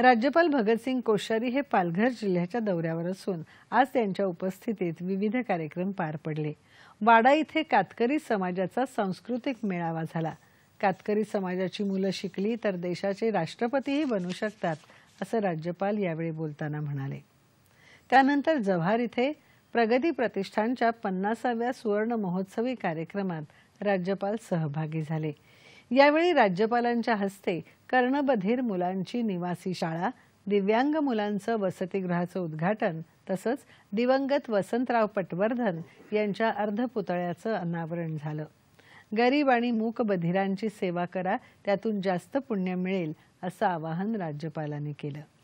राज्यपाल भगतसिंग कोश्यारी हे पालघर जिल्ह्याच्या दौऱ्यावर असून आज त्यांच्या उपस्थितीत विविध कार्यक्रम पार पडले वाडा इथे कातकरी समाजाचा सांस्कृतिक मेळावा झाला कातकरी समाजाची मुलं शिकली तर देशाचे राष्ट्रपतीही बनू शकतात असं राज्यपाल यावेळी बोलताना म्हणाले त्यानंतर जव्हार इथे प्रगती प्रतिष्ठानच्या पन्नासाव्या सुवर्ण महोत्सवी कार्यक्रमात राज्यपाल सहभागी झाले यावेळी राज्यपालांच्या हस्ते कर्णबधीर मुलांची निवासी शाळा दिव्यांग मुलांचं वसतिगृहाचं उद्घाटन तसंच दिवंगत वसंतराव पटवर्धन यांच्या अर्धपुतळ्याचं अनावरण झालं गरीब आणि मूक बधिरांची सेवा करा त्यातून जास्त पुण्य मिळेल असं आवाहन राज्यपालांनी केलं